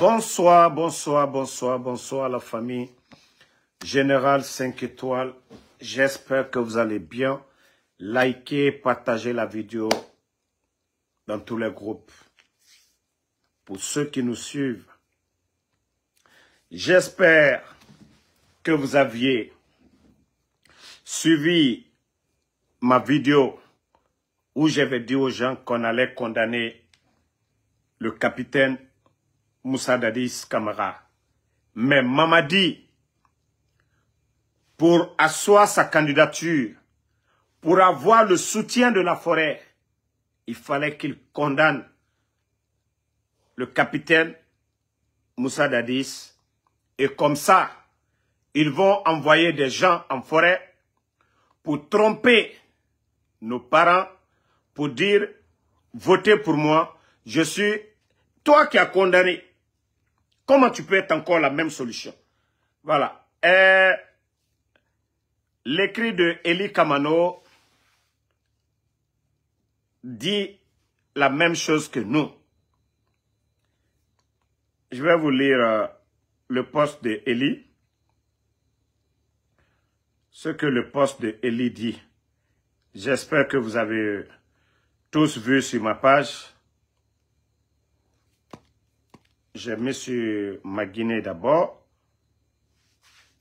Bonsoir, bonsoir, bonsoir, bonsoir à la famille Général 5 étoiles. J'espère que vous allez bien. Likez, partagez la vidéo dans tous les groupes. Pour ceux qui nous suivent, j'espère que vous aviez suivi ma vidéo où j'avais dit aux gens qu'on allait condamner le capitaine Moussa Dadis Kamara. Mais Mamadi, pour asseoir sa candidature, pour avoir le soutien de la forêt, il fallait qu'il condamne le capitaine Moussa Dadis. Et comme ça, ils vont envoyer des gens en forêt pour tromper nos parents, pour dire, votez pour moi, je suis toi qui as condamné Comment tu peux être encore la même solution Voilà. Euh, l'écrit de Eli Kamano dit la même chose que nous. Je vais vous lire euh, le poste de Eli. Ce que le poste de Eli dit. J'espère que vous avez tous vu sur ma page. J'ai mis sur ma Guinée d'abord.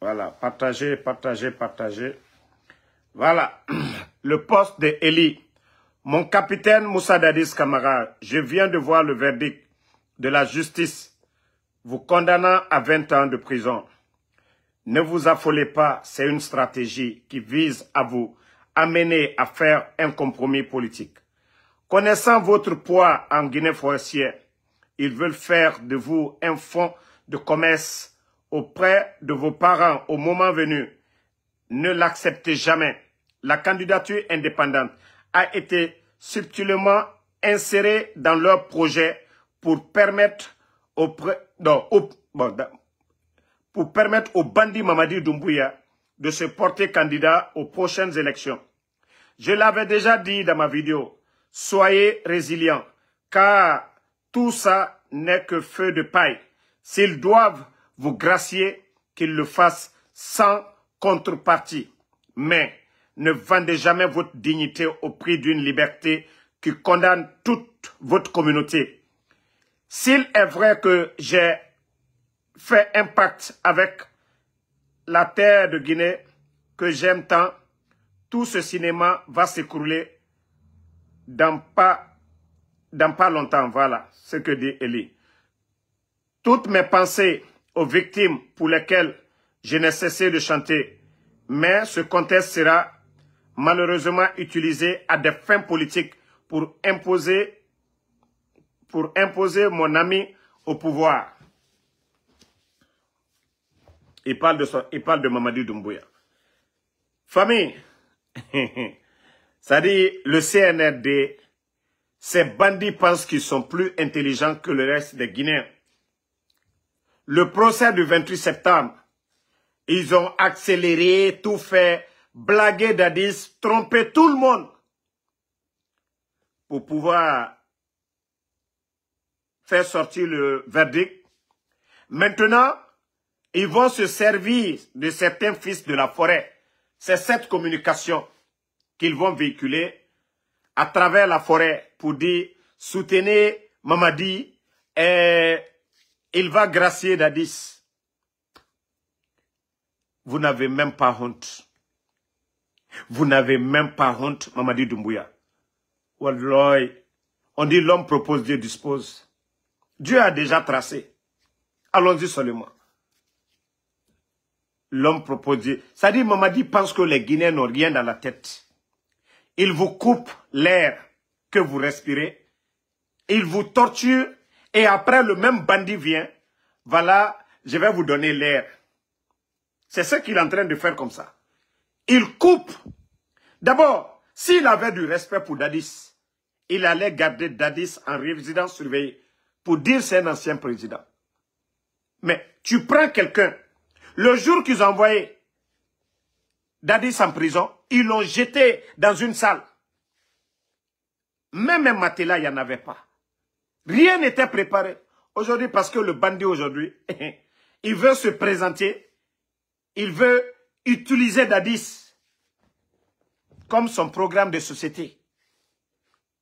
Voilà, partagez, partagez, partagez. Voilà, le poste de Eli. Mon capitaine Moussa Dadis je viens de voir le verdict de la justice vous condamnant à 20 ans de prison. Ne vous affolez pas, c'est une stratégie qui vise à vous amener à faire un compromis politique. Connaissant votre poids en Guinée forestière, ils veulent faire de vous un fonds de commerce auprès de vos parents au moment venu. Ne l'acceptez jamais. La candidature indépendante a été subtilement insérée dans leur projet pour permettre pour permettre au bandit Mamadi Doumbouya de se porter candidat aux prochaines élections. Je l'avais déjà dit dans ma vidéo, soyez résilients, car tout ça n'est que feu de paille. S'ils doivent vous gracier, qu'ils le fassent sans contrepartie. Mais ne vendez jamais votre dignité au prix d'une liberté qui condamne toute votre communauté. S'il est vrai que j'ai fait un pacte avec la terre de Guinée que j'aime tant, tout ce cinéma va s'écrouler dans pas dans pas longtemps, voilà ce que dit Elie. Toutes mes pensées aux victimes pour lesquelles je n'ai cessé de chanter, mais ce contexte sera malheureusement utilisé à des fins politiques pour imposer, pour imposer mon ami au pouvoir. Il parle de, son, parle Mamadou Doumbouya. Famille, ça dit le CNRD ces bandits pensent qu'ils sont plus intelligents que le reste des Guinéens. Le procès du 28 septembre, ils ont accéléré, tout fait, blagué Dadis, trompé tout le monde pour pouvoir faire sortir le verdict. Maintenant, ils vont se servir de certains fils de la forêt. C'est cette communication qu'ils vont véhiculer à travers la forêt pour dire soutenez Mamadi et il va gracier Dadis. Vous n'avez même pas honte. Vous n'avez même pas honte, Mamadi Doumbouya. on dit l'homme propose, Dieu dispose. Dieu a déjà tracé. Allons-y seulement. L'homme propose Dieu. Ça dit, Mamadi pense que les Guinéens n'ont rien dans la tête. Ils vous coupent l'air que vous respirez. Il vous torture et après le même bandit vient. Voilà, je vais vous donner l'air. C'est ce qu'il est en train de faire comme ça. Il coupe. D'abord, s'il avait du respect pour Dadis, il allait garder Dadis en résidence surveillée pour dire c'est un ancien président. Mais tu prends quelqu'un, le jour qu'ils ont envoyé Dadis en prison, ils l'ont jeté dans une salle. Même un matelas, il n'y en avait pas. Rien n'était préparé. Aujourd'hui, parce que le bandit aujourd'hui, il veut se présenter, il veut utiliser Dadis comme son programme de société.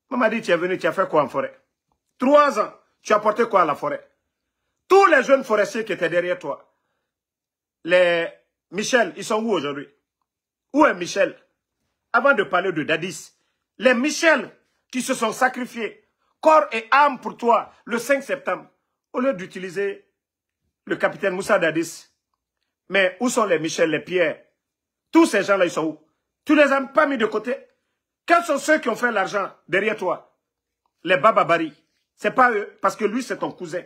Maman dit, tu es venu, tu as fait quoi en forêt Trois ans, tu as porté quoi à la forêt Tous les jeunes forestiers qui étaient derrière toi, les Michel, ils sont où aujourd'hui Où est Michel Avant de parler de Dadis, les Michel qui se sont sacrifiés, corps et âme pour toi, le 5 septembre, au lieu d'utiliser le capitaine Moussa Dadis, mais où sont les Michel, les Pierre Tous ces gens-là, ils sont où Tu ne les as pas mis de côté Quels sont ceux qui ont fait l'argent derrière toi Les Bababari. C'est pas eux, parce que lui, c'est ton cousin.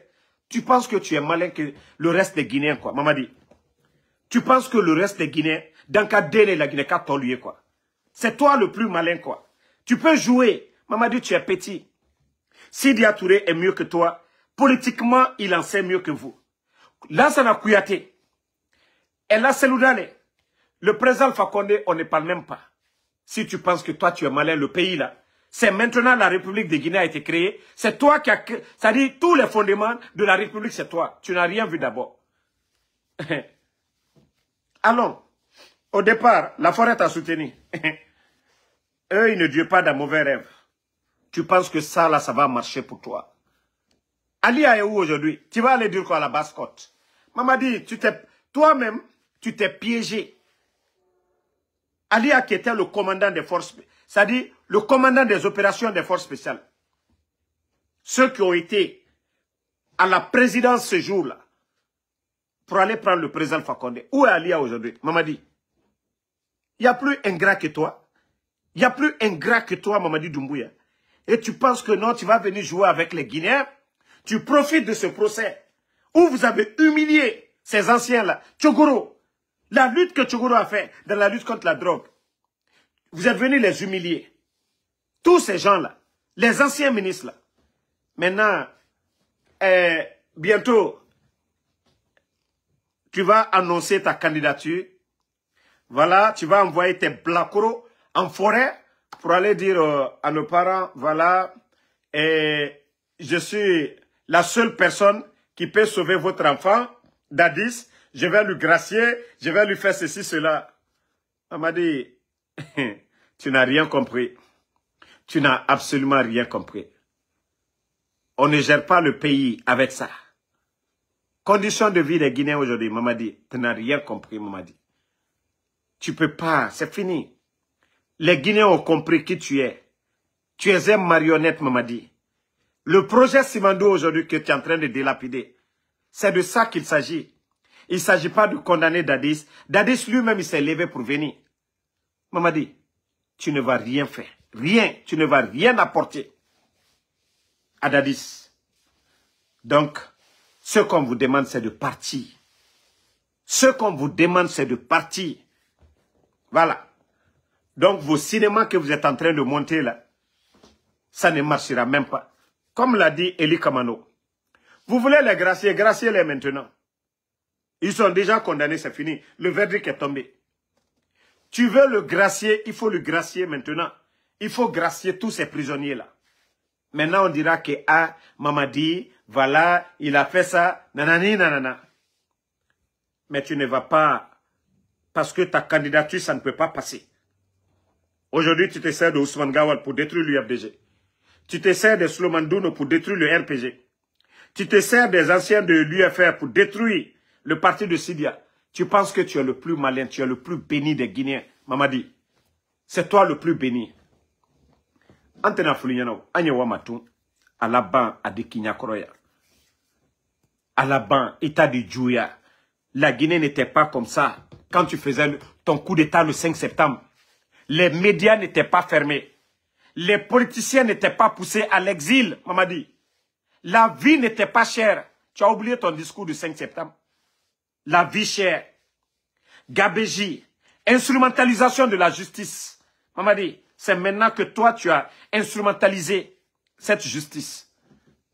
Tu penses que tu es malin que le reste des Guinéens, quoi. Maman dit. Tu penses que le reste des Guinéens, dans le cas la Guinée, quoi. C'est toi le plus malin, quoi. Tu peux jouer Maman dit, tu es petit. Sidi Touré est mieux que toi. Politiquement, il en sait mieux que vous. Là, ça n'a Et là, c'est Le président Fakonde, on ne parle même pas. Si tu penses que toi, tu es malin, le pays là. C'est maintenant la République de Guinée a été créée. C'est toi qui a créé. Ça dit, tous les fondements de la République, c'est toi. Tu n'as rien vu d'abord. Allons. au départ, la forêt t'a soutenu. Eux, ils ne durent pas d'un mauvais rêve tu penses que ça, là, ça va marcher pour toi. Alia est où aujourd'hui Tu vas aller dire quoi à la basse côte Mamadi, toi-même, tu t'es piégé. Alia qui était le commandant des forces, c'est-à-dire le commandant des opérations des forces spéciales. Ceux qui ont été à la présidence ce jour-là pour aller prendre le président Fakonde. Où est Alia aujourd'hui Mamadi, il n'y a plus un gras que toi. Il n'y a plus un ingrat que toi, Mamadi Doumbouya et tu penses que non, tu vas venir jouer avec les Guinéens, tu profites de ce procès où vous avez humilié ces anciens-là. Tchogoro, la lutte que Tchogoro a fait dans la lutte contre la drogue, vous êtes venus les humilier. Tous ces gens-là, les anciens ministres-là. Maintenant, euh, bientôt, tu vas annoncer ta candidature. Voilà, tu vas envoyer tes blacoros en forêt pour aller dire euh, à nos parents, voilà, et je suis la seule personne qui peut sauver votre enfant Dadis, je vais lui gracier, je vais lui faire ceci, cela. Elle m'a dit, tu n'as rien compris. Tu n'as absolument rien compris. On ne gère pas le pays avec ça. Condition de vie des Guinéens aujourd'hui, maman dit, tu n'as rien compris, maman dit. Tu peux pas, c'est fini. Les Guinéens ont compris qui tu es. Tu es un marionnette, Mamadi. Le projet Simando aujourd'hui que tu es en train de délapider, c'est de ça qu'il s'agit. Il ne s'agit pas de condamner Dadis. Dadis lui-même, il s'est levé pour venir. Mamadi, tu ne vas rien faire. Rien. Tu ne vas rien apporter à Dadis. Donc, ce qu'on vous demande, c'est de partir. Ce qu'on vous demande, c'est de partir. Voilà. Donc vos cinémas que vous êtes en train de monter là, ça ne marchera même pas. Comme l'a dit Eli Kamano, vous voulez les gracier, graciez-les maintenant. Ils sont déjà condamnés, c'est fini. Le verdict est tombé. Tu veux le gracier, il faut le gracier maintenant. Il faut gracier tous ces prisonniers-là. Maintenant, on dira que, ah, Mamadi, voilà, il a fait ça, nanani, nanana. Mais tu ne vas pas, parce que ta candidature, ça ne peut pas passer. Aujourd'hui, tu te sers de Ousmane Gawal pour détruire l'UFDG. Tu te sers de Slomandouno pour détruire le RPG. Tu te sers des anciens de l'UFR pour détruire le parti de Sidia. Tu penses que tu es le plus malin, tu es le plus béni des Guinéens. Mamadi, c'est toi le plus béni. Antena Fulignano, à Alaban à Koroya. Alaban, état de Djouya. La Guinée n'était pas comme ça quand tu faisais ton coup d'état le 5 septembre les médias n'étaient pas fermés. Les politiciens n'étaient pas poussés à l'exil, Mamadi. La vie n'était pas chère. Tu as oublié ton discours du 5 septembre. La vie chère. Gabéji. Instrumentalisation de la justice. Mamadi, c'est maintenant que toi, tu as instrumentalisé cette justice.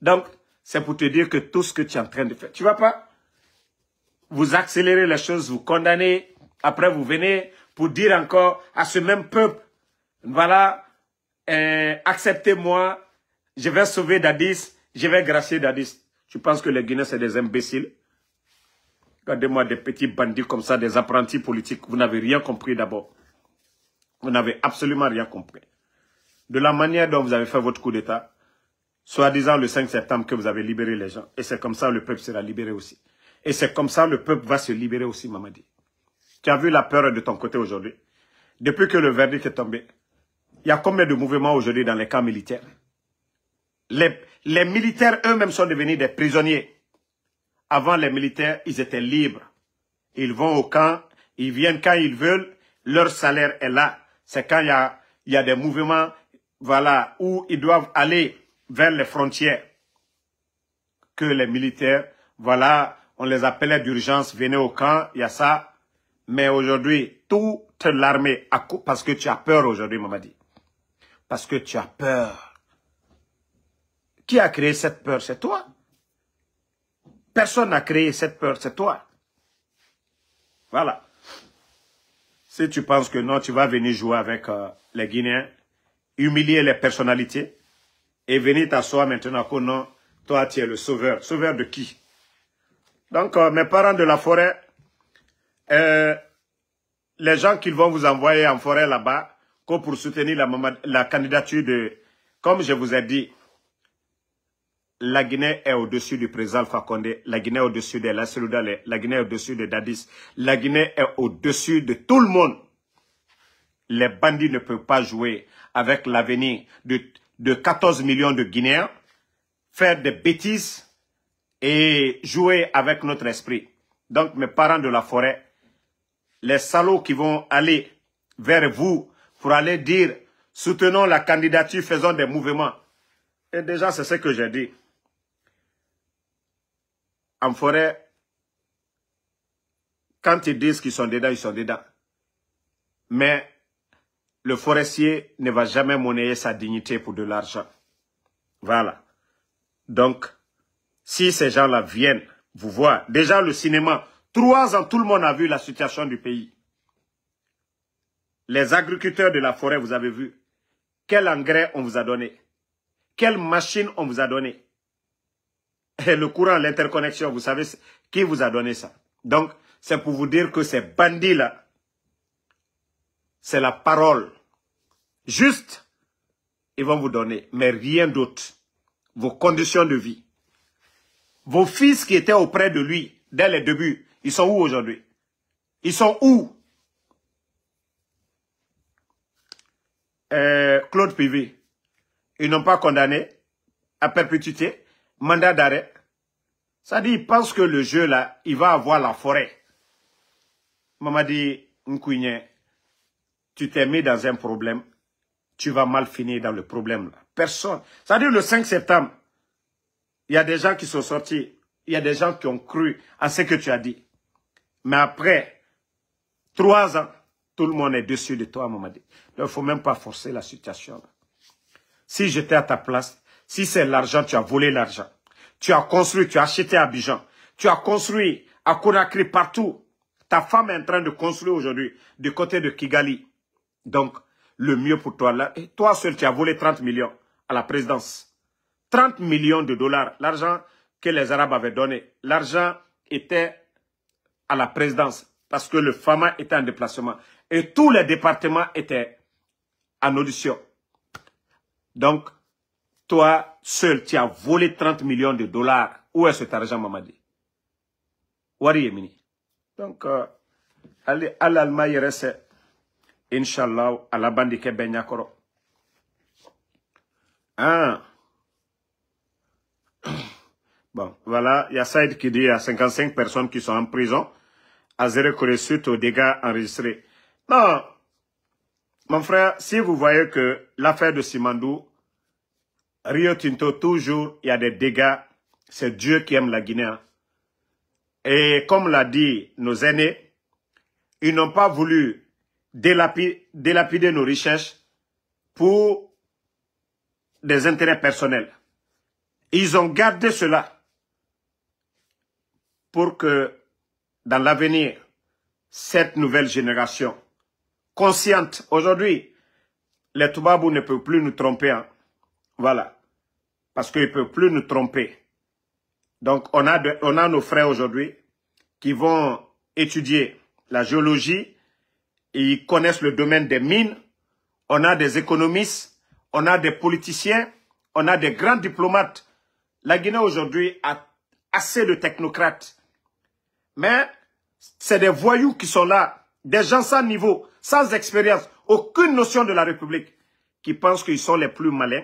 Donc, c'est pour te dire que tout ce que tu es en train de faire, tu vas pas Vous accélérez les choses, vous condamnez, après vous venez, pour dire encore à ce même peuple, voilà, euh, acceptez-moi, je vais sauver Dadis, je vais gracier Dadis. Tu penses que les Guinéens, c'est des imbéciles Regardez-moi des petits bandits comme ça, des apprentis politiques. Vous n'avez rien compris d'abord. Vous n'avez absolument rien compris. De la manière dont vous avez fait votre coup d'État, soi-disant le 5 septembre que vous avez libéré les gens. Et c'est comme ça le peuple sera libéré aussi. Et c'est comme ça le peuple va se libérer aussi, Mamadi. Tu as vu la peur de ton côté aujourd'hui. Depuis que le verdict est tombé, il y a combien de mouvements aujourd'hui dans les camps militaires les, militaires eux-mêmes sont devenus des prisonniers. Avant, les militaires, ils étaient libres. Ils vont au camp, ils viennent quand ils veulent, leur salaire est là. C'est quand il y a, il y a des mouvements voilà, où ils doivent aller vers les frontières que les militaires, voilà, on les appelait d'urgence, venez au camp, il y a ça, mais aujourd'hui, toute l'armée, parce que tu as peur aujourd'hui, Mamadi. Parce que tu as peur. Qui a créé cette peur C'est toi. Personne n'a créé cette peur, c'est toi. Voilà. Si tu penses que non, tu vas venir jouer avec euh, les Guinéens, humilier les personnalités, et venir t'asseoir maintenant que non, toi tu es le sauveur. Sauveur de qui Donc euh, mes parents de la forêt, euh, les gens qu'ils vont vous envoyer en forêt là-bas, pour soutenir la, candidature de, comme je vous ai dit, la Guinée est au-dessus du président Fakonde, la Guinée est au-dessus de la la Guinée est au-dessus de Dadis, la Guinée est au-dessus de tout le monde. Les bandits ne peuvent pas jouer avec l'avenir de 14 millions de Guinéens, faire des bêtises et jouer avec notre esprit. Donc mes parents de la forêt, les salauds qui vont aller vers vous pour aller dire « soutenons la candidature, faisons des mouvements ». Et déjà, c'est ce que j'ai dit. En forêt, quand ils disent qu'ils sont dedans, ils sont dedans. Mais le forestier ne va jamais monnayer sa dignité pour de l'argent. Voilà. Donc, si ces gens-là viennent vous voir, déjà le cinéma, Trois ans, tout le monde a vu la situation du pays. Les agriculteurs de la forêt, vous avez vu. Quel engrais on vous a donné Quelle machine on vous a donné Et le courant, l'interconnexion, vous savez qui vous a donné ça Donc, c'est pour vous dire que ces bandits-là, c'est la parole. Juste, ils vont vous donner, mais rien d'autre. Vos conditions de vie. Vos fils qui étaient auprès de lui dès les débuts. Ils sont où aujourd'hui Ils sont où euh, Claude Pivé, ils n'ont pas condamné à perpétuité, mandat d'arrêt. Ça dit, ils pensent que le jeu, là, il va avoir la forêt. Maman dit, Nkouigné, tu t'es mis dans un problème, tu vas mal finir dans le problème. Là. Personne. Ça dit, le 5 septembre, il y a des gens qui sont sortis, il y a des gens qui ont cru à ce que tu as dit. Mais après trois ans, tout le monde est dessus de toi, Mamadi. Donc, il ne faut même pas forcer la situation. Si j'étais à ta place, si c'est l'argent, tu as volé l'argent. Tu as construit, tu as acheté à Bijan. Tu as construit à Kourakri, partout. Ta femme est en train de construire aujourd'hui du côté de Kigali. Donc, le mieux pour toi, là, toi seul, tu as volé 30 millions à la présidence. 30 millions de dollars, l'argent que les Arabes avaient donné. L'argent était à la présidence parce que le FAMA était en déplacement et tous les départements étaient en audition. Donc, toi seul, tu as volé 30 millions de dollars. Où est cet argent, Mamadi Wari Yemini. Donc, euh, allez, à l'Allemagne, reste, Inch'Allah, à la bande qui est Bon, voilà, il y a Saïd qui dit qu'il y a 55 personnes qui sont en prison à zéro suite aux dégâts enregistrés. Non, mon frère, si vous voyez que l'affaire de Simandou, Rio Tinto, toujours, il y a des dégâts. C'est Dieu qui aime la Guinée. Hein. Et comme l'a dit nos aînés, ils n'ont pas voulu délapider, délapider nos richesses pour des intérêts personnels. Ils ont gardé cela pour que dans l'avenir, cette nouvelle génération, consciente aujourd'hui, les Toubabou ne peuvent plus nous tromper. Hein. Voilà. Parce qu'ils ne peuvent plus nous tromper. Donc, on a, nos frères aujourd'hui qui vont étudier la géologie. ils connaissent le domaine des mines. On a des économistes. On a des politiciens. On a des grands diplomates. La Guinée aujourd'hui a assez de technocrates mais c'est des voyous qui sont là, des gens sans niveau, sans expérience, aucune notion de la République, qui pensent qu'ils sont les plus malins.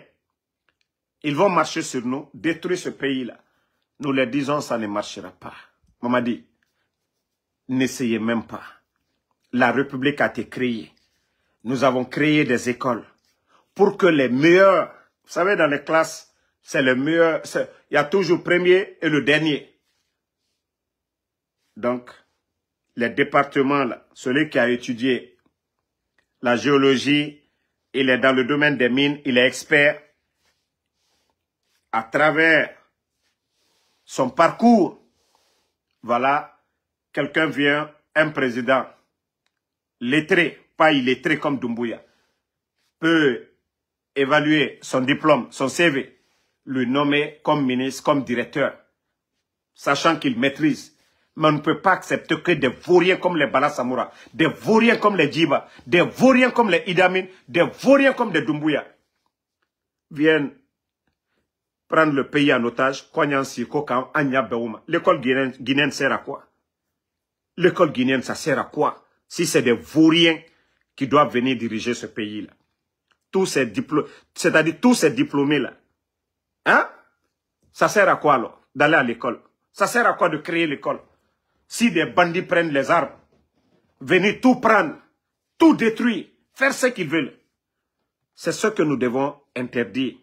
Ils vont marcher sur nous, détruire ce pays-là. Nous leur disons, ça ne marchera pas. Maman dit, n'essayez même pas. La République a été créée. Nous avons créé des écoles pour que les meilleurs, vous savez, dans les classes, c'est le meilleur, il y a toujours premier et le dernier donc les départements, celui qui a étudié la géologie, il est dans le domaine des mines, il est expert. À travers son parcours, voilà, quelqu'un vient, un président, lettré, pas illettré comme Dumbuya, peut évaluer son diplôme, son CV, le nommer comme ministre, comme directeur, sachant qu'il maîtrise mais on ne peut pas accepter que des vauriens comme les Balasamura, des vauriens comme les Djiba, des vauriens comme les Idamine, des vauriens comme les Dumbuya viennent prendre le pays en otage, L'école guinéenne, sert à quoi L'école guinéenne, ça sert à quoi Si c'est des vauriens qui doivent venir diriger ce pays-là. Tous ces diplômes, c'est-à-dire tous ces diplômés-là. Hein Ça sert à quoi alors d'aller à l'école Ça sert à quoi de créer l'école si des bandits prennent les armes, venir tout prendre, tout détruire, faire ce qu'ils veulent, c'est ce que nous devons interdire.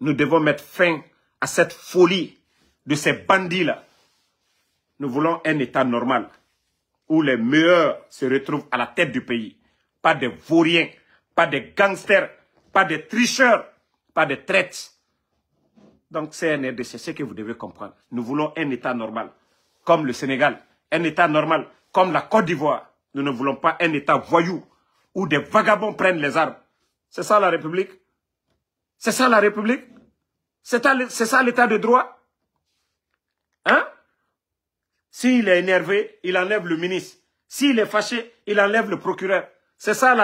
Nous devons mettre fin à cette folie de ces bandits-là. Nous voulons un État normal où les meilleurs se retrouvent à la tête du pays. Pas de vauriens, pas de gangsters, pas de tricheurs, pas de traîtres. Donc c'est ce que vous devez comprendre. Nous voulons un État normal, comme le Sénégal un État normal, comme la Côte d'Ivoire. Nous ne voulons pas un État voyou, où des vagabonds prennent les armes. C'est ça la République C'est ça la République C'est ça l'État de droit Hein S'il est énervé, il enlève le ministre. S'il est fâché, il enlève le procureur. C'est ça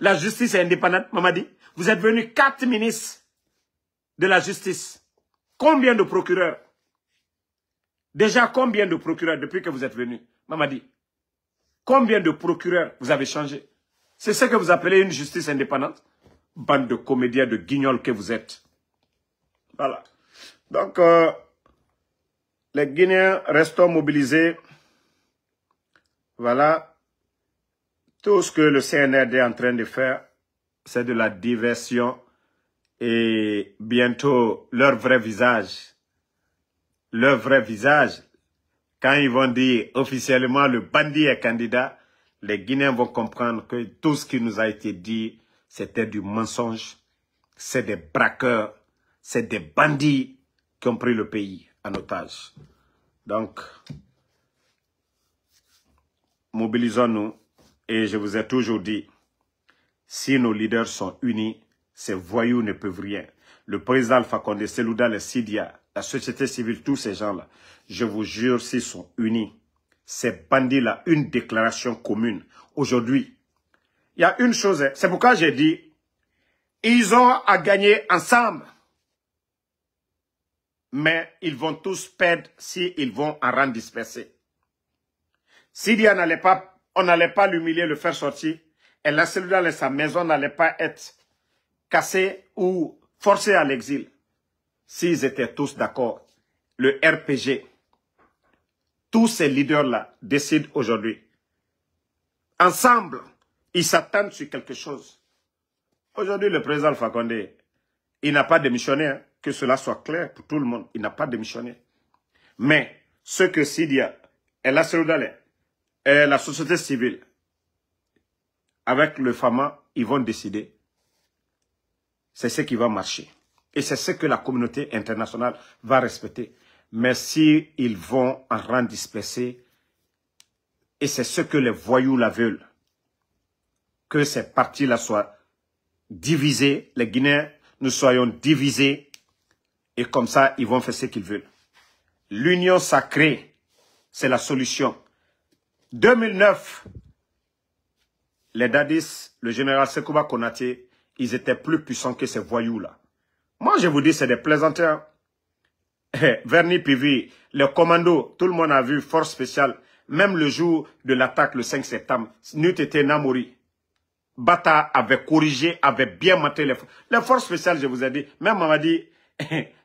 la, justice indépendante, Mamadi. Vous êtes venu quatre ministres de la justice. Combien de procureurs Déjà, combien de procureurs, depuis que vous êtes venu, Mamadi, combien de procureurs vous avez changé C'est ce que vous appelez une justice indépendante Bande de comédiens, de guignols que vous êtes. Voilà. Donc, euh, les Guinéens restons mobilisés. Voilà. Tout ce que le CNRD est en train de faire, c'est de la diversion. Et bientôt, leur vrai visage leur vrai visage. Quand ils vont dire officiellement le bandit est candidat, les Guinéens vont comprendre que tout ce qui nous a été dit, c'était du mensonge, c'est des braqueurs, c'est des bandits qui ont pris le pays en otage. Donc, mobilisons-nous et je vous ai toujours dit, si nos leaders sont unis, ces voyous ne peuvent rien. Le président Fakonde Selouda, le Sidia, la société civile, tous ces gens-là, je vous jure, s'ils sont unis, ces bandits-là, une déclaration commune. Aujourd'hui, il y a une chose, c'est pourquoi j'ai dit, ils ont à gagner ensemble. Mais ils vont tous perdre s'ils vont en rendre dispersés. Sidia n'allait pas, on n'allait pas l'humilier, le faire sortir, et la cellule dans sa maison n'allait pas être cassée ou forcée à l'exil s'ils étaient tous d'accord, le RPG, tous ces leaders-là décident aujourd'hui. Ensemble, ils s'attendent sur quelque chose. Aujourd'hui, le président Fakonde, il n'a pas démissionné. Hein. Que cela soit clair pour tout le monde. Il n'a pas démissionné. Mais ce que Sidia la et la société civile, avec le FAMA, ils vont décider. C'est ce qui va marcher. Et c'est ce que la communauté internationale va respecter. Mais s'ils ils vont en rendre dispersé, et c'est ce que les voyous la veulent, que ces partis-là soient divisés, les Guinéens, nous soyons divisés, et comme ça, ils vont faire ce qu'ils veulent. L'union sacrée, c'est la solution. 2009, les Dadis, le général Sekouba Konaté, ils étaient plus puissants que ces voyous-là. Moi, je vous dis, c'est des plaisanteurs. Hein. Eh, Verni Pivi, le commando, tout le monde a vu, force spéciale. Même le jour de l'attaque, le 5 septembre, n'eût été Namori. Bata avait corrigé, avait bien maté les forces. Les forces spéciales, je vous ai dit, même on m'a dit,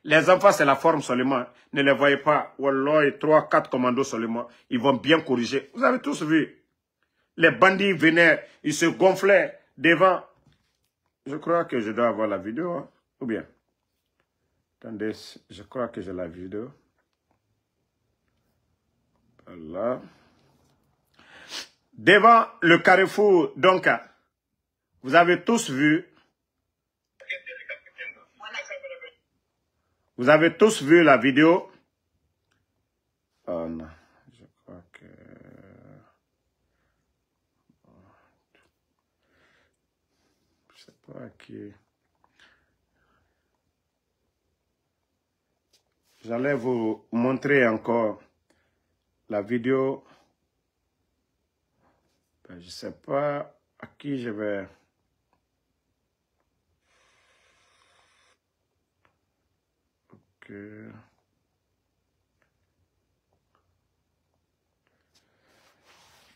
les enfants, c'est la forme seulement. Ne les voyez pas. Wallah, trois, quatre commandos seulement. Ils vont bien corriger. Vous avez tous vu. Les bandits venaient, ils se gonflaient devant. Je crois que je dois avoir la vidéo. Hein, ou bien Attendez, je crois que j'ai la vidéo. Voilà. Devant le carrefour, donc, vous avez tous vu. Vous avez tous vu la vidéo. Oh non, je crois que... Je sais pas qui... J'allais vous montrer encore la vidéo. Ben, je ne sais pas à qui je vais...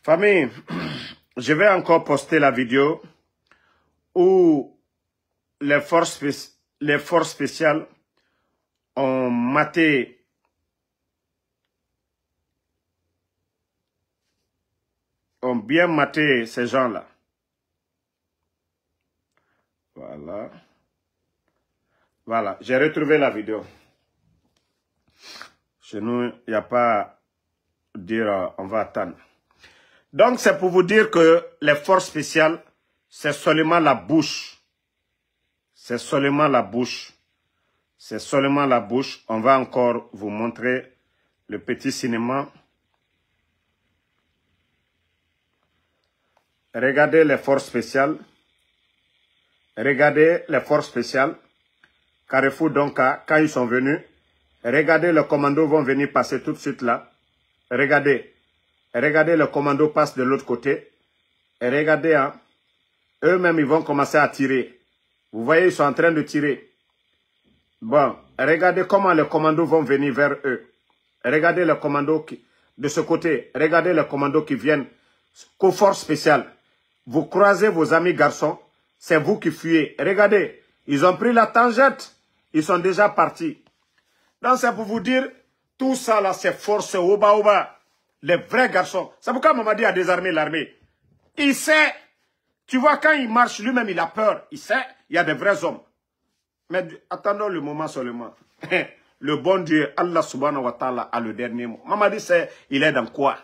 Famille, je vais encore poster la vidéo où les forces, les forces spéciales ont maté ont bien maté ces gens-là. Voilà. Voilà, j'ai retrouvé la vidéo. Chez nous, il n'y a pas à dire euh, on va attendre. Donc, c'est pour vous dire que les forces spéciales, c'est seulement la bouche. C'est seulement la bouche. C'est seulement la bouche. On va encore vous montrer le petit cinéma. Regardez les forces spéciales. Regardez les forces spéciales. Carrefour donc quand ils sont venus, regardez, le commando vont venir passer tout de suite là. Regardez. Regardez, le commando passe de l'autre côté. regardez, hein. Eux-mêmes, ils vont commencer à tirer. Vous voyez, ils sont en train de tirer. Bon, regardez comment les commandos vont venir vers eux. Regardez les commandos qui, de ce côté. Regardez les commandos qui viennent. forces spécial. Vous croisez vos amis garçons. C'est vous qui fuyez. Regardez, ils ont pris la tangente. Ils sont déjà partis. Donc c'est pour vous dire, tout ça là, c'est force au bas Les vrais garçons. C'est pourquoi Mamadi a désarmé l'armée. Il sait. Tu vois, quand il marche lui-même, il a peur. Il sait, il y a des vrais hommes. Mais attendons le moment seulement. le bon Dieu, Allah subhanahu wa ta'ala, a le dernier mot. Mamadi sait, il est dans quoi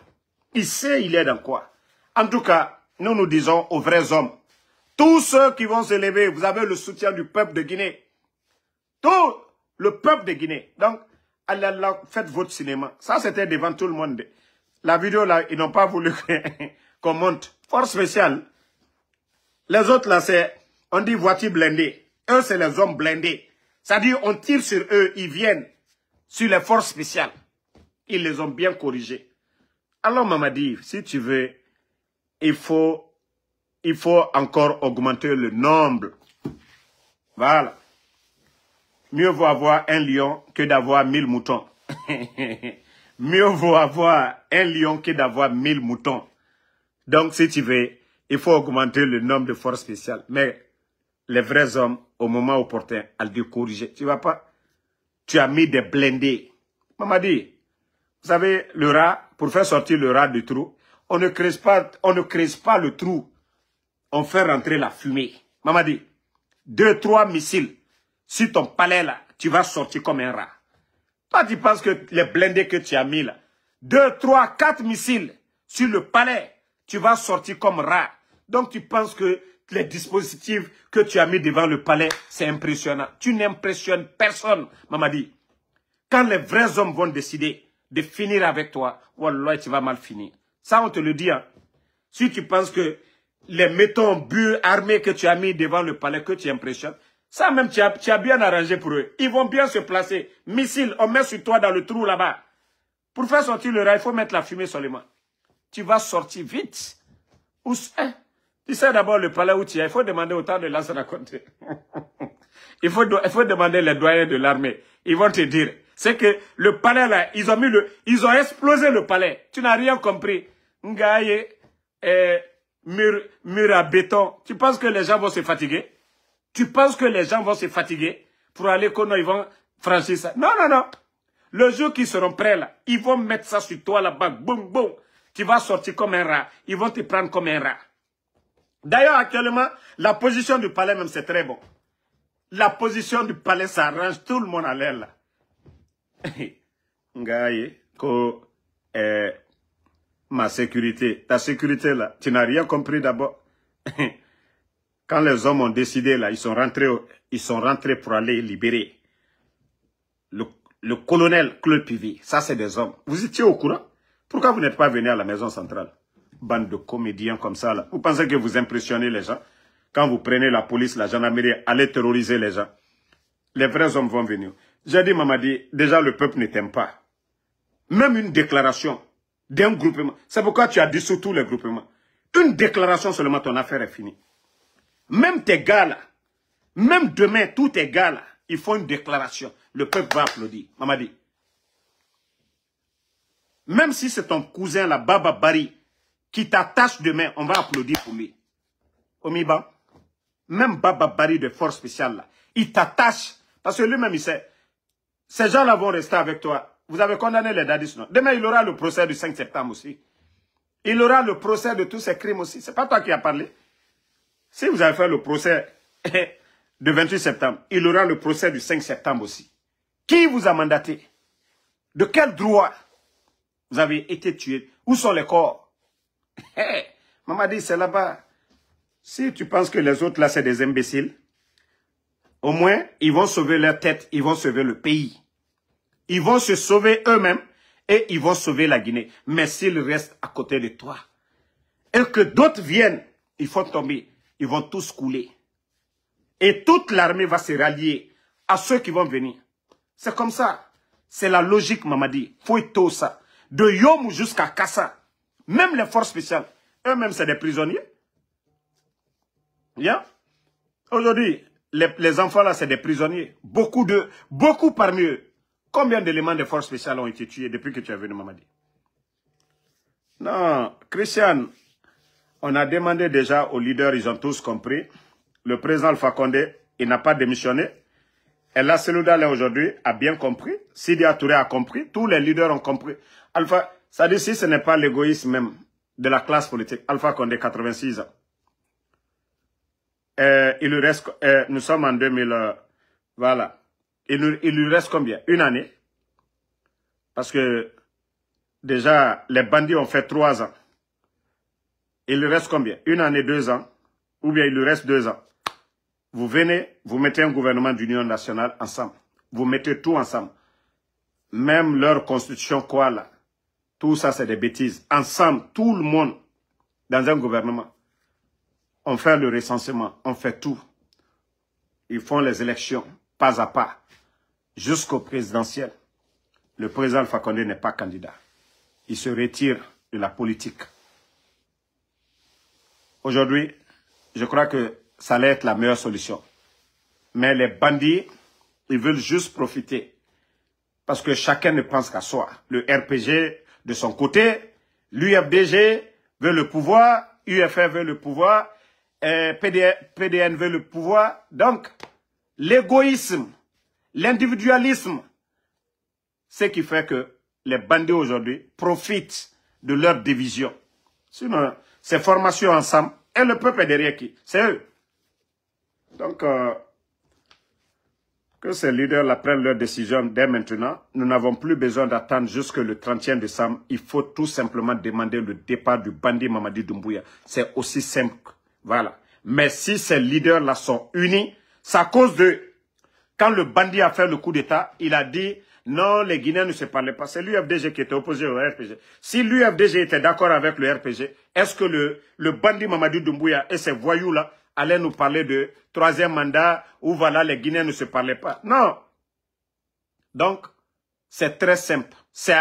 Il sait, il est dans quoi En tout cas, nous nous disons aux vrais hommes, tous ceux qui vont se lever, vous avez le soutien du peuple de Guinée. Tout le peuple de Guinée. Donc, allez, faites votre cinéma. Ça, c'était devant tout le monde. La vidéo, là, ils n'ont pas voulu qu'on monte. Force spéciale. Les autres, là, c'est, on dit voici blindée. Eux, c'est les hommes blindés. C'est-à-dire, on tire sur eux, ils viennent sur les forces spéciales. Ils les ont bien corrigés. Alors, Mamadi, si tu veux, il faut, il faut encore augmenter le nombre. Voilà. Mieux vaut avoir un lion que d'avoir mille moutons. Mieux vaut avoir un lion que d'avoir mille moutons. Donc, si tu veux, il faut augmenter le nombre de forces spéciales. Mais les vrais hommes au moment opportun elle le corriger. Tu vas pas. Tu as mis des blindés. Maman dit, vous savez, le rat, pour faire sortir le rat du trou, on ne creuse pas, on ne pas le trou. On fait rentrer la fumée. Maman dit, deux, trois missiles sur ton palais là, tu vas sortir comme un rat. Toi, tu penses que les blindés que tu as mis là, deux, trois, quatre missiles sur le palais, tu vas sortir comme rat. Donc, tu penses que les dispositifs que tu as mis devant le palais, c'est impressionnant. Tu n'impressionnes personne, dit. Quand les vrais hommes vont décider de finir avec toi, Wallah, tu vas mal finir. Ça, on te le dit. Hein. Si tu penses que les mettons buts armés que tu as mis devant le palais, que tu impressionnes, ça même, tu as, bien arrangé pour eux. Ils vont bien se placer. Missile, on met sur toi dans le trou là-bas. Pour faire sortir le rail, il faut mettre la fumée sur mains. Tu vas sortir vite. Où ça? Tu sais d'abord le palais où tu es. Il faut demander autant de lance raconter. il, faut, il faut demander les doyens de l'armée. Ils vont te dire. C'est que le palais là, ils ont mis le, ils ont explosé le palais. Tu n'as rien compris. Ngaye, euh, mur, à béton. Tu penses que les gens vont se fatiguer? Tu penses que les gens vont se fatiguer pour aller qu'on ils vont franchir ça? Non, non, non. Le jour qu'ils seront prêts là, ils vont mettre ça sur toi là-bas. Boum, boum. Tu vas sortir comme un rat. Ils vont te prendre comme un rat. D'ailleurs, actuellement, la position du palais même, c'est très bon. La position du palais, s'arrange, tout le monde à l'air là. Ngaye, eh, ma sécurité, ta sécurité là, tu n'as rien compris d'abord. Quand les hommes ont décidé là, ils sont rentrés, ils sont rentrés pour aller libérer le, colonel Claude Pivy. Ça, c'est des hommes. Vous étiez au courant Pourquoi vous n'êtes pas venu à la maison centrale bande de comédiens comme ça là. Vous pensez que vous impressionnez les gens Quand vous prenez la police, la gendarmerie, allez terroriser les gens. Les vrais hommes vont venir. J'ai dit, Mamadi, déjà le peuple ne t'aime pas. Même une déclaration d'un groupement. C'est pourquoi tu as dissous tous les groupements. Une déclaration seulement, ton affaire est finie. Même tes gars là, même demain, tous tes gars là, ils font une déclaration. Le peuple va applaudir. Mamadi. Même si c'est ton cousin là, Baba Bari, qui t'attache demain, on va applaudir pour lui. Omiba, même Baba Bari de force spéciale, là, il t'attache. Parce que lui-même, il sait, ces gens-là vont rester avec toi. Vous avez condamné les dadis, non Demain, il aura le procès du 5 septembre aussi. Il aura le procès de tous ces crimes aussi. C'est pas toi qui as parlé. Si vous avez fait le procès du 28 septembre, il aura le procès du 5 septembre aussi. Qui vous a mandaté De quel droit vous avez été tué Où sont les corps Hey, dit c'est là-bas. Si tu penses que les autres là, c'est des imbéciles, au moins, ils vont sauver leur tête, ils vont sauver le pays. Ils vont se sauver eux-mêmes et ils vont sauver la Guinée. Mais s'ils restent à côté de toi et que d'autres viennent, ils vont tomber, ils vont tous couler. Et toute l'armée va se rallier à ceux qui vont venir. C'est comme ça. C'est la logique, Mamadi. Faut tout ça. De Yom jusqu'à Kassa. Même les forces spéciales, eux-mêmes, c'est des prisonniers. Bien. Aujourd'hui, les, enfants là, c'est des prisonniers. Beaucoup de, beaucoup parmi eux. Combien d'éléments des forces spéciales ont été tués depuis que tu es venu, Mamadi Non, Christiane, on a demandé déjà aux leaders, ils ont tous compris. Le président Alpha Condé, il n'a pas démissionné. Et la aujourd'hui a bien compris. Sidi Touré a compris. Tous les leaders ont compris. Alpha, ça dit, si ce n'est pas l'égoïsme même de la classe politique, Alpha Condé, 86 ans, euh, il lui reste, euh, nous sommes en 2000, euh, voilà, il il lui reste combien Une année Parce que déjà, les bandits ont fait trois ans. Il lui reste combien Une année, deux ans Ou bien il lui reste deux ans Vous venez, vous mettez un gouvernement d'union nationale ensemble. Vous mettez tout ensemble. Même leur constitution quoi là tout ça, c'est des bêtises. Ensemble, tout le monde, dans un gouvernement, on fait le recensement, on fait tout. Ils font les élections, pas à pas, jusqu'au présidentiel. Le président Fakonde n'est pas candidat. Il se retire de la politique. Aujourd'hui, je crois que ça allait être la meilleure solution. Mais les bandits, ils veulent juste profiter. Parce que chacun ne pense qu'à soi. Le RPG de son côté, l'UFDG veut le pouvoir, UFR veut le pouvoir, PDN veut le pouvoir. Donc, l'égoïsme, l'individualisme, ce qui fait que les bandits aujourd'hui profitent de leur division. Sinon, ces formations ensemble, et le peuple est derrière qui C'est eux. Donc, euh, que ces leaders-là prennent leur décision dès maintenant. Nous n'avons plus besoin d'attendre jusque le 31 décembre. Il faut tout simplement demander le départ du bandit Mamadi Doumbouya. C'est aussi simple. Voilà. Mais si ces leaders-là sont unis, c'est à cause de... Quand le bandit a fait le coup d'État, il a dit non, les Guinéens ne se parlaient pas. C'est l'UFDG qui était opposé au RPG. Si l'UFDG était d'accord avec le RPG, est-ce que le, le bandit Mamadou Doumbouya et ses voyous-là allait nous parler de troisième mandat où voilà, les Guinéens ne se parlaient pas. Non. Donc, c'est très simple. C'est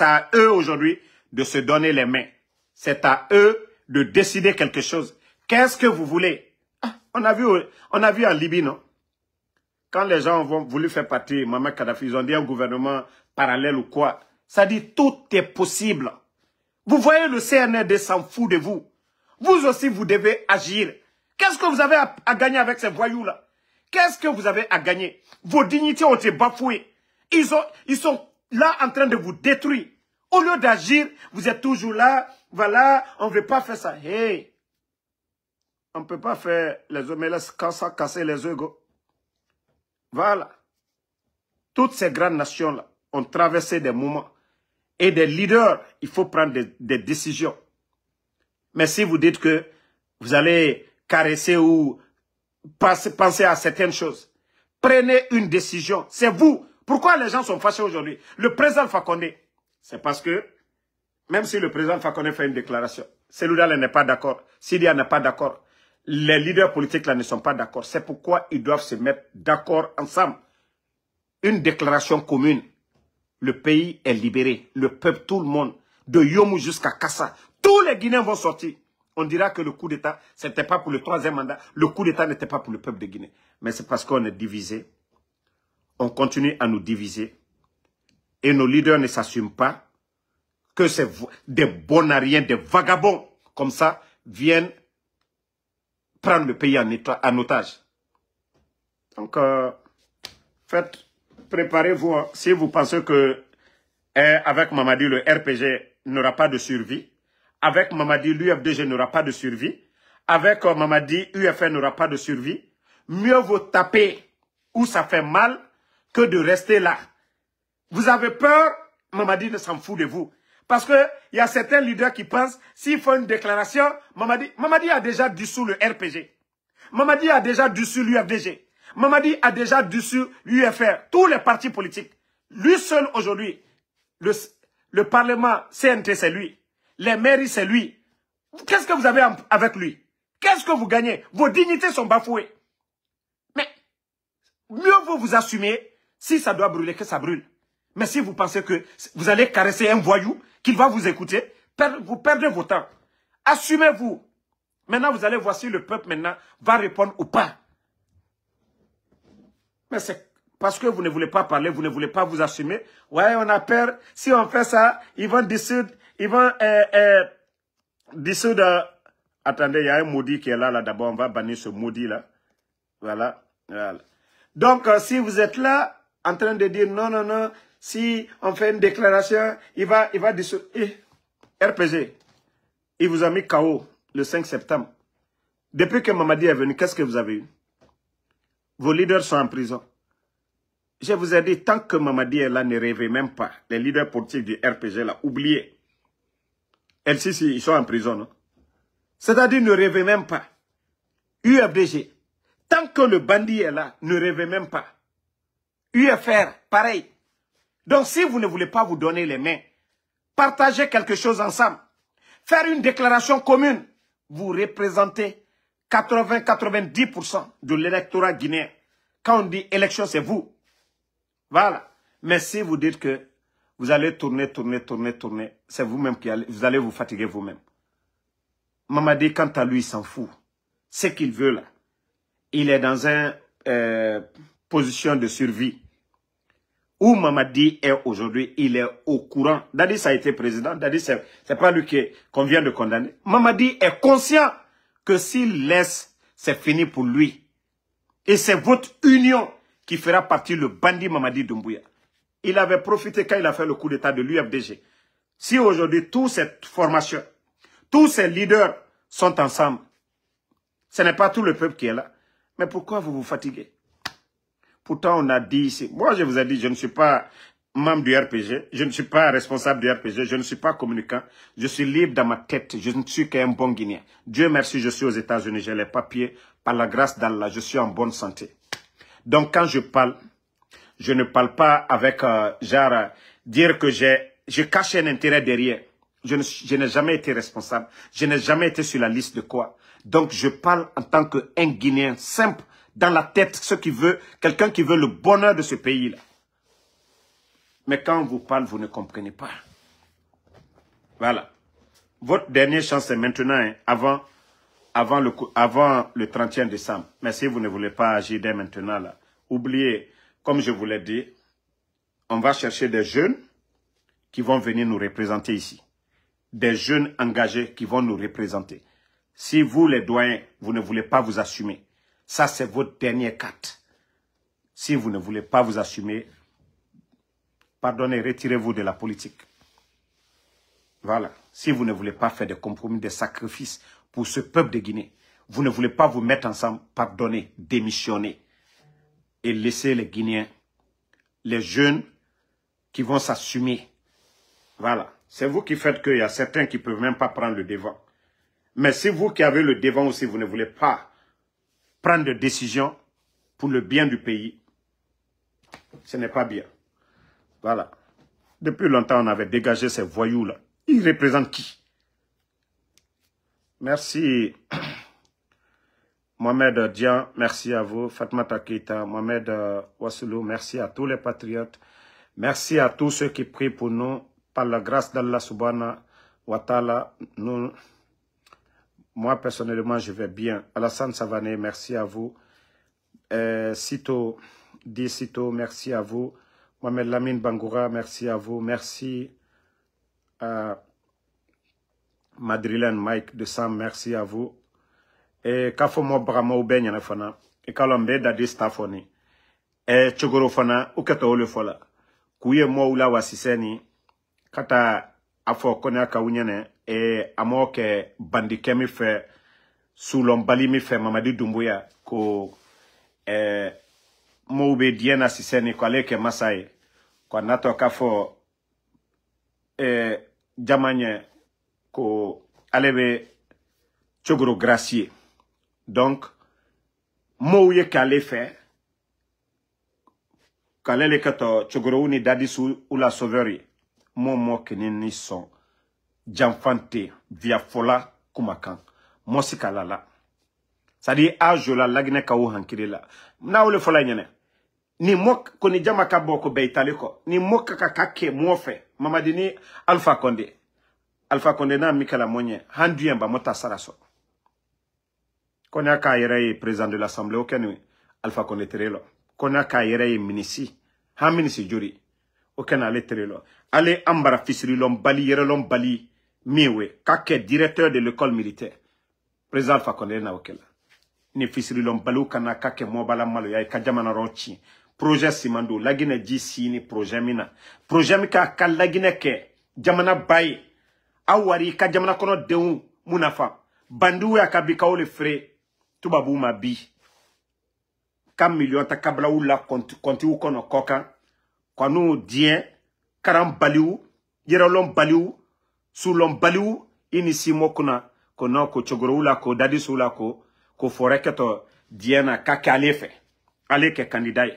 à, eux aujourd'hui de se donner les mains. C'est à eux de décider quelque chose. Qu'est-ce que vous voulez ah, on, a vu, on a vu en Libye, non Quand les gens ont voulu faire partie, Mamad Kadhafi, ils ont dit un gouvernement parallèle ou quoi. Ça dit tout est possible. Vous voyez, le CNRD s'en fout de vous. Vous aussi, vous devez agir. Qu'est-ce que vous avez à, gagner avec ces voyous-là Qu'est-ce que vous avez à gagner Vos dignités ont été bafouées. Ils, ont, ils sont là en train de vous détruire. Au lieu d'agir, vous êtes toujours là. Voilà, on ne veut pas faire ça. Hey, on ne peut pas faire les hommes. mais ça casser les œufs. Voilà. Toutes ces grandes nations-là ont traversé des moments. Et des leaders, il faut prendre des décisions. Mais si vous dites que vous allez caresser ou penser à certaines choses. Prenez une décision. C'est vous. Pourquoi les gens sont fâchés aujourd'hui Le président Fakonde, c'est parce que, même si le président Fakonde fait une déclaration, celui-là n'est pas d'accord, Sidia n'est pas d'accord, les leaders politiques là ne sont pas d'accord. C'est pourquoi ils doivent se mettre d'accord ensemble. Une déclaration commune. Le pays est libéré. Le peuple, tout le monde, de Yomu jusqu'à Kassa. Tous les Guinéens vont sortir on dira que le coup d'État, ce n'était pas pour le troisième mandat. Le coup d'État n'était pas pour le peuple de Guinée. Mais c'est parce qu'on est divisé. On continue à nous diviser. Et nos leaders ne s'assument pas que c'est des bonariens, des vagabonds comme ça viennent prendre le pays en, otage. Donc, euh, faites, préparez-vous. Hein. si vous pensez que hein, avec Mamadi, le RPG n'aura pas de survie, avec Mamadi, l'UFDG n'aura pas de survie. Avec euh, Mamadi, l'UFR n'aura pas de survie. Mieux vaut taper où ça fait mal que de rester là. Vous avez peur, Mamadi ne s'en fout de vous. Parce qu'il y a certains leaders qui pensent, s'ils font une déclaration, Mamadi, Mamadi a déjà dissous le RPG. Mamadi a déjà dissous l'UFDG. Mamadi a déjà dissous l'UFR. Tous les partis politiques. Lui seul aujourd'hui, le, le Parlement CNT, c'est lui. Les mairies, c'est lui. Qu'est-ce que vous avez avec lui Qu'est-ce que vous gagnez Vos dignités sont bafouées. Mais mieux vaut vous assumer si ça doit brûler, que ça brûle. Mais si vous pensez que vous allez caresser un voyou, qu'il va vous écouter, vous perdez vos temps. Assumez-vous. Maintenant, vous allez voir si le peuple maintenant va répondre ou pas. Mais c'est parce que vous ne voulez pas parler, vous ne voulez pas vous assumer. Ouais, on a peur. Si on fait ça, ils vont décider ils euh, dissoudre... Attendez, il y a un maudit qui est là, là. D'abord, on va bannir ce maudit-là. Voilà. Donc, euh, si vous êtes là, en train de dire non, non, non, si on fait une déclaration, il va, il va dissoudre. Eh, RPG, il vous a mis KO le 5 septembre. Depuis que Mamadi est venu, qu'est-ce que vous avez eu Vos leaders sont en prison. Je vous ai dit, tant que Mamadi est là, ne rêvez même pas. Les leaders politiques du RPG, là, oubliez. LCC, ils sont en prison, non hein. C'est-à-dire, ne rêvez même pas. UFDG, tant que le bandit est là, ne rêvez même pas. UFR, pareil. Donc, si vous ne voulez pas vous donner les mains, partagez quelque chose ensemble. Faire une déclaration commune. Vous représentez 80-90% de l'électorat guinéen. Quand on dit élection, c'est vous. Voilà. Mais si vous dites que vous allez tourner, tourner, tourner, tourner. C'est vous-même qui allez, vous allez vous fatiguer vous-même. Mamadi, quant à lui, il s'en fout. Ce qu'il veut là, il est dans une euh, position de survie. Où Mamadi est aujourd'hui, il est au courant. Dadi, ça a été président. Dadi, n'est pas lui qu'on vient de condamner. Mamadi est conscient que s'il laisse, c'est fini pour lui. Et c'est votre union qui fera partie le bandit Mamadi Doumbouya. Il avait profité quand il a fait le coup d'état de l'UFDG. Si aujourd'hui, toute cette formation, tous ces leaders sont ensemble, ce n'est pas tout le peuple qui est là. Mais pourquoi vous vous fatiguez Pourtant, on a dit ici, moi je vous ai dit, je ne suis pas membre du RPG, je ne suis pas responsable du RPG, je ne suis pas communicant, je suis libre dans ma tête, je ne suis qu'un bon Guinéen. Dieu merci, je suis aux États-Unis, j'ai les papiers, par la grâce d'Allah, je suis en bonne santé. Donc quand je parle, je ne parle pas avec, euh, genre, dire que j'ai, je cache un intérêt derrière. Je n'ai jamais été responsable. Je n'ai jamais été sur la liste de quoi. Donc, je parle en tant qu'un Guinéen simple, dans la tête, ce qui veut, quelqu'un qui veut le bonheur de ce pays-là. Mais quand on vous parle, vous ne comprenez pas. Voilà. Votre dernière chance est maintenant, hein, avant, avant, le, avant le 31 décembre. Mais si vous ne voulez pas agir dès maintenant, là, oubliez, comme je vous l'ai dit, on va chercher des jeunes qui vont venir nous représenter ici. Des jeunes engagés qui vont nous représenter. Si vous, les doyens, vous ne voulez pas vous assumer, ça c'est votre dernière carte. Si vous ne voulez pas vous assumer, pardonnez, retirez-vous de la politique. Voilà. Si vous ne voulez pas faire des compromis, des sacrifices pour ce peuple de Guinée, vous ne voulez pas vous mettre ensemble, pardonnez, démissionnez et laisser les Guinéens, les jeunes qui vont s'assumer. Voilà. C'est vous qui faites qu'il y a certains qui ne peuvent même pas prendre le devant. Mais c'est vous qui avez le devant aussi, vous ne voulez pas prendre de décision pour le bien du pays. Ce n'est pas bien. Voilà. Depuis longtemps, on avait dégagé ces voyous-là. Ils représentent qui Merci. Mohamed Dian, merci à vous. Fatma Takita, Mohamed euh, Wasulu, merci à tous les patriotes. Merci à tous ceux qui prient pour nous. Par la grâce d'Allah subhanahu wa ta'ala, moi personnellement, je vais bien. Alassane Savané, merci à vous. Euh, Sito, dit Sito, merci à vous. Mohamed Lamine Bangoura, merci à vous. Merci à Madrilène Mike de Sam, merci à vous. e kafo mo baga mo benya na fana e k'a lɔn n bɛ e chogoro fana u keto o le fɔ la k'u ye mɔw la wasisɛ ni ka taa a fɔ e amoke bandike mi fe min fɛ mi fe mamadi dumbuya ko e, mo bɛ diɲɛ na sisɛ ni k'ale kɛ masa ye e, jamanye ko alebe chogoro cogoro Donc, mouye k'ale fè, k'ale le kato chogoro ni dadis ou la sauveri, mou mou kene ni son, janfante, via fola kumakan, mou si kalala. Sa di ajo la lagine ka ou hankire la. Na ou le fola nyane, ni mok koni jama ka boko be italiko, ni mok kakake mou fe, mamadini alfa konde. Alfa konde nan mikala mwenye, handu yamba mota saraso. konya k'a yɛrɛ ye président de l'assemblée o kɛ ni alpha kone tere lɔ konya k'a yɛrɛ ye minisi han minisi jori o kɛ na ale tere lɔ ale an bara fisirilɔn bali yɛrɛlɔn bali min we k'a kɛ directeur de l'école militaire président alpha kone na o kɛ la ni fisirilɔn baliw kana k'a kɛ mɔbala maloya ye ka jamana rɔ tiɲɛ projet siman do laginɛ ji sini projet min na projet min k'a ka laginɛ kɛ jamana ba ye a wari i ka jamana kɔnɔ denw mun nafa bandiw y'a ka bi kaw le feere tubabu ma bi ka miliyɔn ta kabilaw la kɔntiw kɔnɔ kɔ kan kɔnu diɲɛ karan baliw yɛrɛlɔn baliw sulɔn baliw i ni simɔ kunna ko nɔ ko cogorow la ko dadisuw la ko ko fɔrɛ kɛtɔ diɲɛ na ka kɛ ale fɛ ale kɛ kandida ye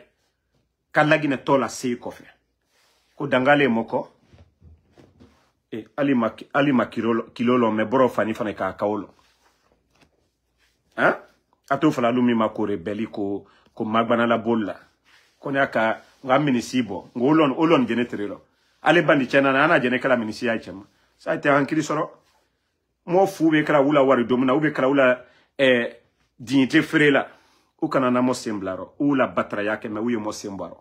ka laginɛ tɔ la seyi kɔfɛ ko dangale mɔkɔ e, ali ma, ali ma kilo lɔ mɛ bɔrɔ fani fana k'a kawo lɔ a t'o fana lu min ma ko rebɛli la ko ne y'a ka n ka minisi bɔ nka o ale bandi tiɲɛ na an na jɛnɛ kala minisi y'a cɛ ma sa tɛ hankili sɔrɔ mɔ fu be kala wula wari don min kala wula e diɲɛ tɛ feere la u kana na mɔ sen bila la bataraya kɛ mɛ u mo mɔ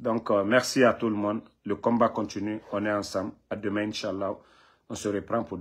donc euh, merci à tout le monde le combat continue on est ensemble à demain inchallah on se reprend pour